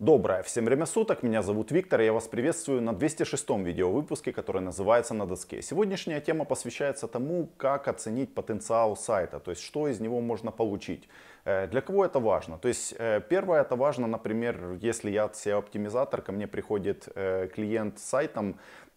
Доброе всем время суток, меня зовут Виктор, и я вас приветствую на 206-м видеовыпуске, который называется «На доске». Сегодняшняя тема посвящается тому, как оценить потенциал сайта, то есть что из него можно получить. Э, для кого это важно? То есть э, первое это важно, например, если я SEO-оптимизатор, ко мне приходит э, клиент с сайтом,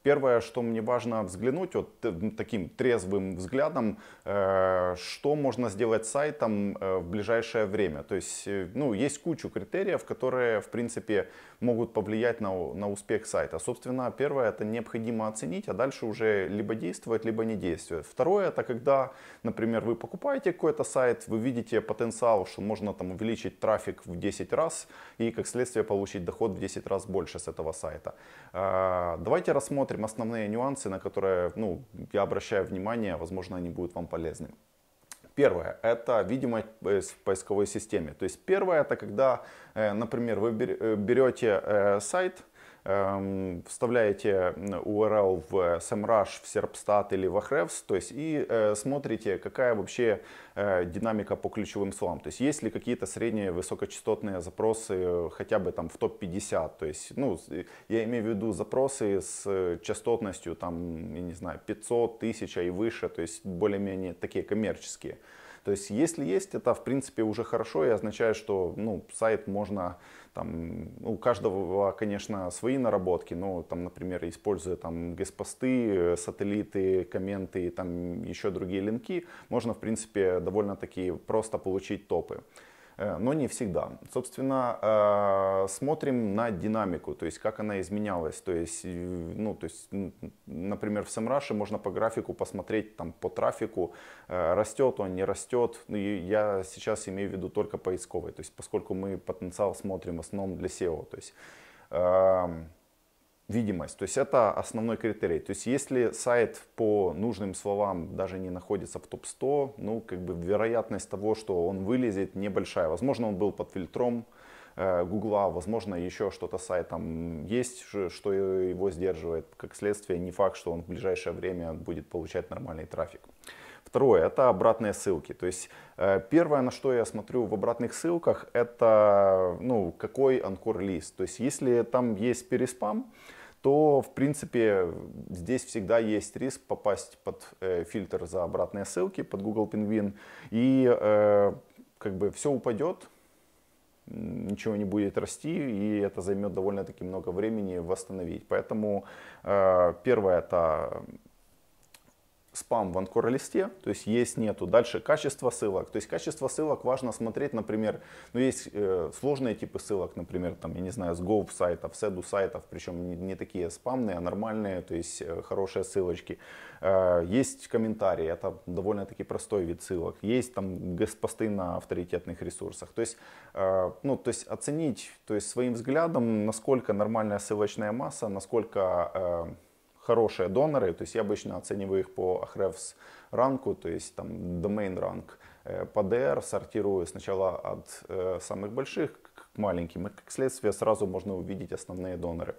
Первое, что мне важно взглянуть вот э, таким трезвым взглядом, э, что можно сделать сайтом э, в ближайшее время. То есть, ну, есть кучу критериев, которые, в принципе, могут повлиять на, на успех сайта. Собственно, первое, это необходимо оценить, а дальше уже либо действовать, либо не действовать. Второе, это когда, например, вы покупаете какой-то сайт, вы видите потенциал, что можно там увеличить трафик в 10 раз и, как следствие, получить доход в 10 раз больше с этого сайта. Давайте рассмотрим основные нюансы, на которые ну, я обращаю внимание, возможно, они будут вам полезны. Первое – это видимость э, в поисковой системе. То есть первое – это когда, э, например, вы э, берете сайт, вставляете URL в э, SEMrush, в Serpstat или в Ahrefs, то есть и э, смотрите, какая вообще э, динамика по ключевым словам. То есть есть ли какие-то средние высокочастотные запросы хотя бы там в топ-50, то есть, ну, я имею в виду запросы с частотностью там, я не знаю, 500, 1000 и выше, то есть более-менее такие коммерческие. То есть если есть, это в принципе уже хорошо и означает, что ну, сайт можно там, у каждого, конечно, свои наработки, но там, например, используя там госпосты, э, сателлиты, комменты и там еще другие линки, можно, в принципе, довольно-таки просто получить топы. Э, но не всегда. Собственно, э, смотрим на динамику, то есть как она изменялась. То есть, э, ну, то есть например, в Semrush можно по графику посмотреть там, по трафику, растет он, не растет. Ну, я сейчас имею в виду только поисковый, то есть поскольку мы потенциал смотрим в основном для SEO. То есть, эм, видимость. То есть это основной критерий. То есть если сайт по нужным словам даже не находится в топ-100, ну как бы вероятность того, что он вылезет, небольшая. Возможно, он был под фильтром э, возможно, еще что-то сайт там есть, что его сдерживает. Как следствие, не факт, что он в ближайшее время будет получать нормальный трафик. Второе – это обратные ссылки. То есть э, первое, на что я смотрю в обратных ссылках, это ну, какой анкор-лист. То есть если там есть переспам, то, в принципе, здесь всегда есть риск попасть под э, фильтр за обратные ссылки, под Google Penguin, и э, как бы все упадет, ничего не будет расти, и это займет довольно-таки много времени восстановить. Поэтому э, первое это спам в анкора-листе, то есть есть нету. Дальше качество ссылок, то есть качество ссылок важно смотреть, например, ну есть э, сложные типы ссылок, например, там, я не знаю, с Gov сайтов, с Edu сайтов, причем не, не такие спамные, а нормальные, то есть э, хорошие ссылочки. Э, есть комментарии, это довольно-таки простой вид ссылок. Есть там госпосты на авторитетных ресурсах. То есть, э, ну, то есть оценить то есть, своим взглядом, насколько нормальная ссылочная масса, насколько э, хорошие доноры, то есть я обычно оцениваю их по Ahrefs ранку, то есть там domain ранг, э, по DR сортирую сначала от э, самых больших к маленьким, и как следствие сразу можно увидеть основные доноры.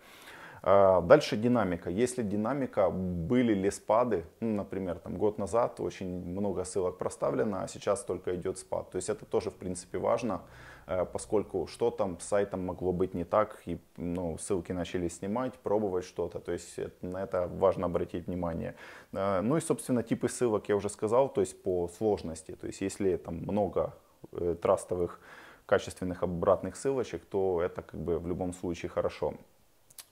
А, дальше динамика. Если динамика, были ли спады, ну, например, там, год назад очень много ссылок проставлено, а сейчас только идет спад. То есть это тоже, в принципе, важно, э, поскольку что там с сайтом могло быть не так, и ну, ссылки начали снимать, пробовать что-то. То есть на это важно обратить внимание. А, ну и, собственно, типы ссылок я уже сказал, то есть по сложности. То есть если там много э, трастовых качественных обратных ссылочек, то это как бы в любом случае хорошо.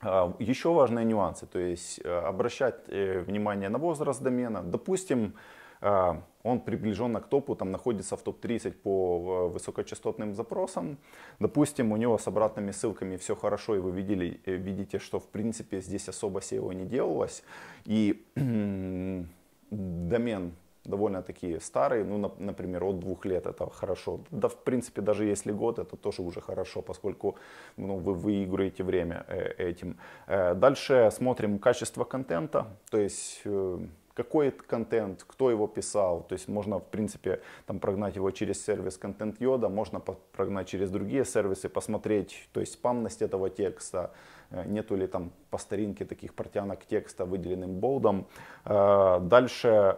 А, Еще важные нюансы, то есть э, обращать э, внимание на возраст домена. Допустим, а, он приближенно к топу, там находится в топ-30 по э, высокочастотным запросам. Допустим, у него с обратными ссылками все хорошо, и вы видели, видите, что в принципе здесь особо SEO не делалось. И домен довольно такие старые, ну, например, от двух лет это хорошо. Да, в принципе, даже если год, это тоже уже хорошо, поскольку ну, вы выигрываете время э, этим. Э, дальше смотрим качество контента, то есть э, какой это контент, кто его писал. То есть можно, в принципе, там прогнать его через сервис контент йода, можно прогнать через другие сервисы, посмотреть, то есть спамность этого текста, нету ли там по старинке таких портянок текста выделенным болдом. Дальше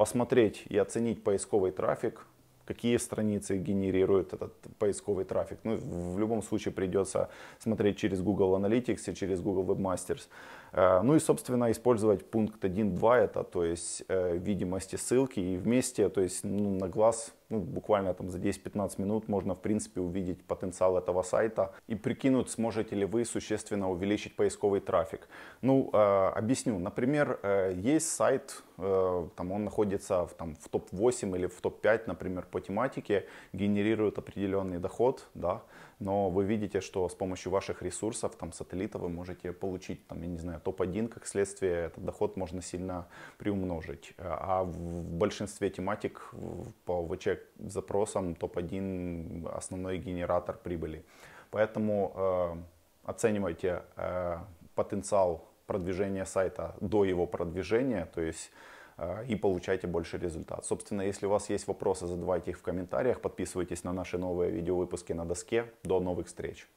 посмотреть и оценить поисковый трафик, какие страницы генерируют этот поисковый трафик. Ну, в любом случае придется смотреть через Google Analytics и через Google Webmasters. Э, ну и, собственно, использовать пункт 1.2, это, то есть, э, видимости ссылки и вместе, то есть, ну, на глаз ну, буквально там за 10-15 минут можно, в принципе, увидеть потенциал этого сайта и прикинуть, сможете ли вы существенно увеличить поисковый трафик. Ну, э, объясню. Например, э, есть сайт, э, там он находится в, там, в топ-8 или в топ-5, например, по тематике, генерирует определенный доход, да, но вы видите, что с помощью ваших ресурсов, там, сателлита, вы можете получить, там, я не знаю, топ-1, как следствие, этот доход можно сильно приумножить. Э, а в большинстве тематик по ВЧ запросам топ-1 основной генератор прибыли. Поэтому э, оценивайте э, потенциал продвижения сайта до его продвижения, то есть э, и получайте больше результат. Собственно, если у вас есть вопросы, задавайте их в комментариях, подписывайтесь на наши новые видеовыпуски на доске. До новых встреч!